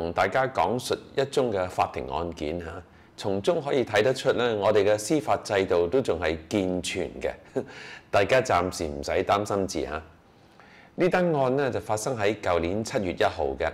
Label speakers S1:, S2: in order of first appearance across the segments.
S1: 同大家講述一宗嘅法庭案件嚇，從中可以睇得出咧，我哋嘅司法制度都仲係健全嘅，大家暫時唔使擔心字嚇。呢單案咧就發生喺舊年七月一號嘅，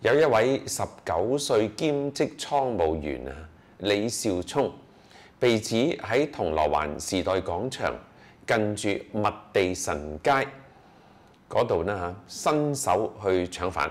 S1: 有一位十九歲兼職倉務員啊李少聰，被指喺銅鑼灣時代廣場近住麥地臣街嗰度咧嚇，伸手去搶飯。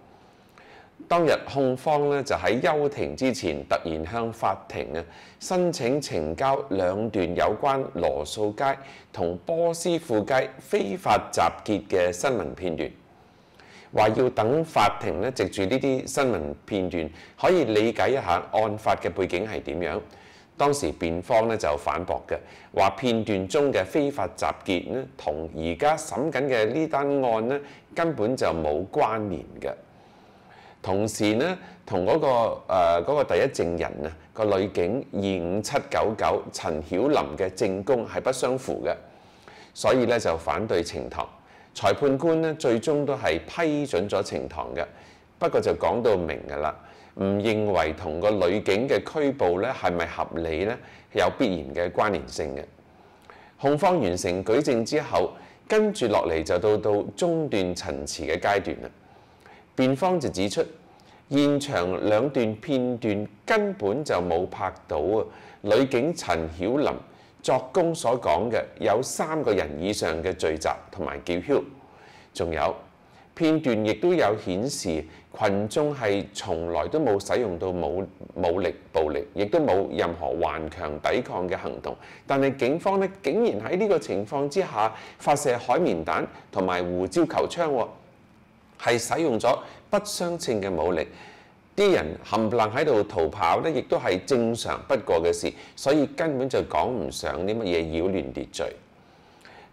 S1: 當日控方咧就喺休庭之前，突然向法庭啊申請呈交兩段有關羅素街同波斯富街非法集結嘅新聞片段，話要等法庭咧藉住呢啲新聞片段，可以理解一下案發嘅背景係點樣。當時辯方咧就反駁嘅，話片段中嘅非法集結咧，同而家審緊嘅呢單案咧根本就冇關聯嘅。同時咧，同嗰個誒嗰個第一證人啊，個女警二五七九九陳曉林嘅證供係不相符嘅，所以咧就反對呈堂。裁判官咧最終都係批准咗呈堂嘅，不過就講到明㗎啦，唔認為同個女警嘅拘捕咧係咪合理咧，有必然嘅關聯性嘅。控方完成舉證之後，跟住落嚟就到到中斷陳詞嘅階段啦。辯方就指出，現場兩段片段根本就冇拍到啊！女警陳曉林作供所講嘅有三個人以上嘅聚集同埋叫囂，仲有片段亦都有顯示群眾係從來都冇使用到武武力暴力，亦都冇任何頑強抵抗嘅行動。但係警方咧竟然喺呢個情況之下發射海綿彈同埋胡椒球槍喎！係使用咗不相稱嘅武力，啲人冚唪唥喺度逃跑咧，亦都係正常不過嘅事，所以根本就講唔上啲乜嘢擾亂秩序。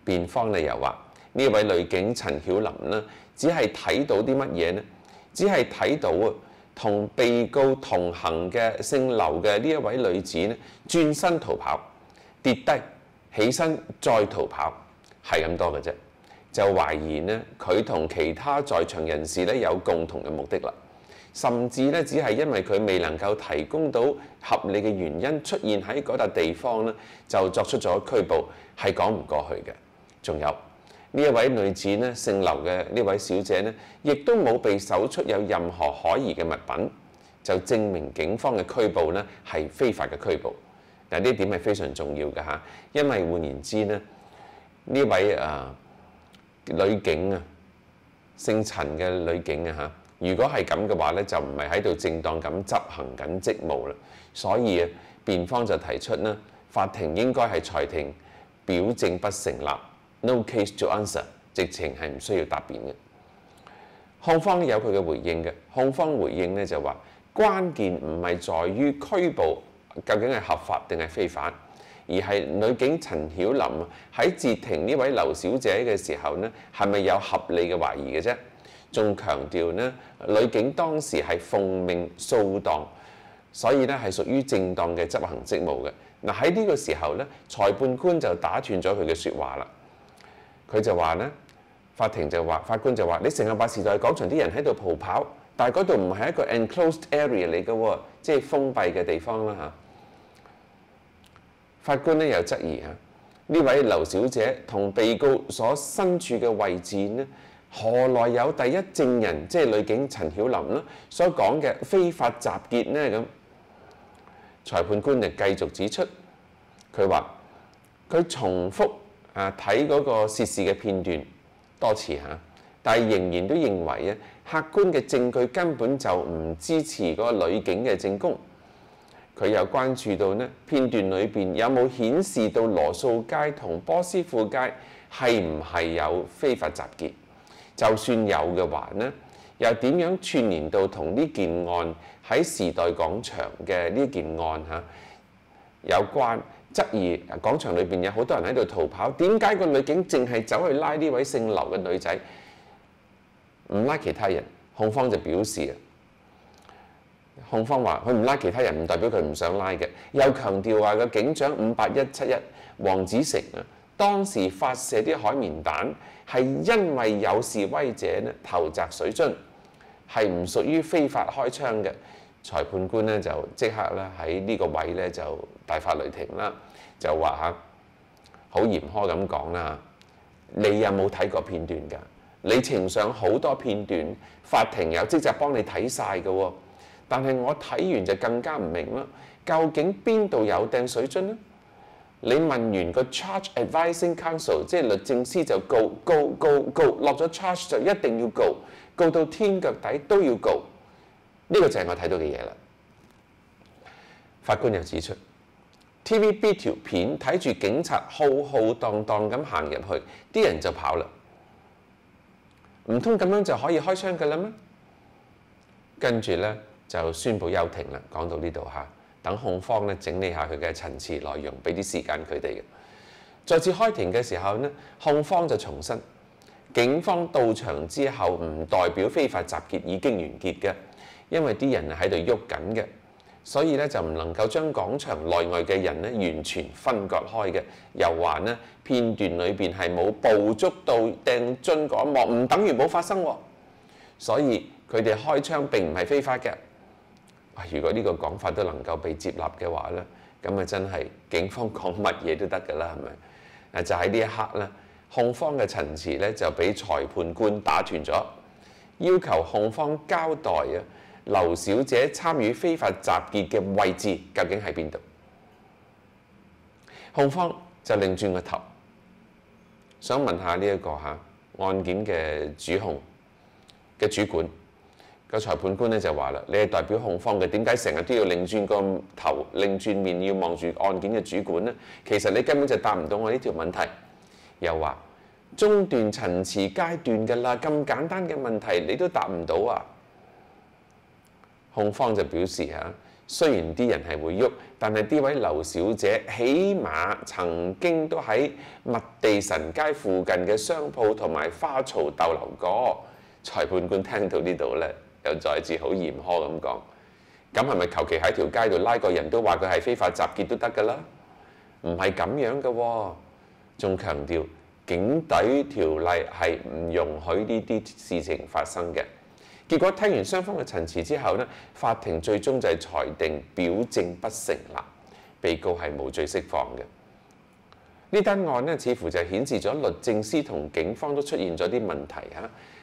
S1: 辯方咧又話：呢位女警陳曉林呢，只係睇到啲乜嘢呢？只係睇到啊，同被告同行嘅姓劉嘅呢一位女子呢，轉身逃跑，跌低，起身再逃跑，係咁多嘅啫。就懷疑呢，佢同其他在場人士咧有共同嘅目的啦。甚至咧，只係因為佢未能夠提供到合理嘅原因出現喺嗰笪地方咧，就作出咗拘捕，係講唔過去嘅。仲有呢一位女子呢，姓劉嘅呢位小姐呢，亦都冇被搜出有任何可疑嘅物品，就證明警方嘅拘捕呢係非法嘅拘捕。嗱，呢點係非常重要嘅嚇，因為換言之呢，呢位啊～女警啊，姓陳嘅女警啊嚇，如果係咁嘅話咧，就唔係喺度正當咁執行緊職務啦。所以啊，辯方就提出咧，法庭應該係裁定表證不成立，no case to answer，直情係唔需要答辯嘅。控方有佢嘅回應嘅，控方回應咧就話，關鍵唔係在於拘捕究竟係合法定係非法。而係女警陳曉琳喺截停呢位劉小姐嘅時候呢，係咪有合理嘅懷疑嘅啫？仲強調呢女警當時係奉命掃蕩，所以呢係屬於正當嘅執行職務嘅。嗱喺呢個時候呢，裁判官就打斷咗佢嘅説話啦。佢就話呢，法庭就話法官就話你成日把時代廣場啲人喺度逃跑，但係嗰度唔係一個 enclosed area 嚟嘅喎，即係封閉嘅地方啦嚇。法官咧有質疑啊，呢位劉小姐同被告所身處嘅位置咧，何來有第一證人即係女警陳曉林啦所講嘅非法集結呢？咁裁判官就繼續指出，佢話佢重複啊睇嗰個涉事嘅片段多次嚇，但係仍然都認為啊，客觀嘅證據根本就唔支持嗰個女警嘅證供。佢又關注到呢片段裏邊有冇顯示到羅素街同波斯富街係唔係有非法集結？就算有嘅話呢又點樣串連到同呢件案喺時代廣場嘅呢件案嚇有關？質疑廣場裏邊有好多人喺度逃跑，點解個女警淨係走去拉呢位姓劉嘅女仔，唔拉其他人？控方就表示啊。控方話：佢唔拉其他人，唔代表佢唔想拉嘅。又強調話個警長五八一七一黃子成啊，當時發射啲海綿彈係因為有示威者咧投擲水樽，係唔屬於非法開槍嘅。裁判官咧就即刻咧喺呢個位咧就大發雷霆啦，就話嚇好嚴苛咁講啦你有冇睇過片段㗎？你呈上好多片段，法庭有職責幫你睇曬㗎喎。但係我睇完就更加唔明啦，究竟邊度有掟水樽呢？你問完個 charge advising council，即係律政司就告告告告，落咗 charge 就一定要告，告到天腳底都要告。呢個就係我睇到嘅嘢啦。法官又指出，TVB 條片睇住警察浩浩蕩蕩咁行入去，啲人就跑啦。唔通咁樣就可以開槍嘅啦咩？跟住咧。就宣布休庭啦。講到呢度嚇，等控方咧整理下佢嘅陳次內容，俾啲時間佢哋嘅。再次開庭嘅時候咧，控方就重申，警方到場之後唔代表非法集結已經完結嘅，因為啲人喺度喐緊嘅，所以咧就唔能夠將廣場內外嘅人咧完全分割開嘅。又話咧片段裏邊係冇捕捉到掟樽嗰一幕，唔等於冇發生，所以佢哋開槍並唔係非法嘅。如果呢個講法都能夠被接納嘅話咧，咁啊真係警方講乜嘢都得㗎啦，係咪？啊，就喺呢一刻咧，控方嘅陳詞咧就俾裁判官打斷咗，要求控方交代啊，劉小姐參與非法集結嘅位置究竟喺邊度？控方就擰轉個頭，想問下呢一個嚇案件嘅主控嘅主管。個裁判官咧就話啦：，你係代表控方嘅，點解成日都要擰轉個頭、擰轉面要望住案件嘅主管呢？其實你根本就答唔到我呢條問題。又話中斷陳次階段㗎啦，咁簡單嘅問題你都答唔到啊！控方就表示嚇，雖然啲人係會喐，但係呢位劉小姐起碼曾經都喺麥地神街附近嘅商鋪同埋花槽逗留過。裁判官聽到呢度咧。又再次好嚴苛咁講，咁係咪求其喺條街度拉個人都話佢係非法集結都得噶啦？唔係咁樣嘅，仲強調警隊條例係唔容許呢啲事情發生嘅。結果聽完雙方嘅陳詞之後呢法庭最終就係裁定表證不成立，被告係無罪釋放嘅。呢單案呢，似乎就顯示咗律政司同警方都出現咗啲問題嚇。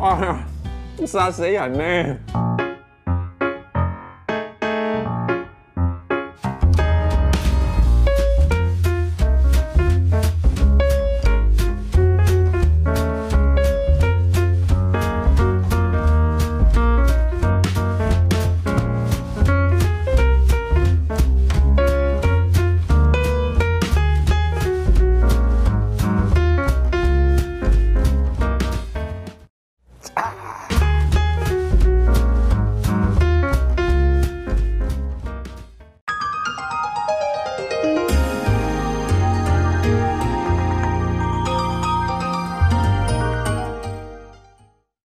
S1: 哇，殺死人咩？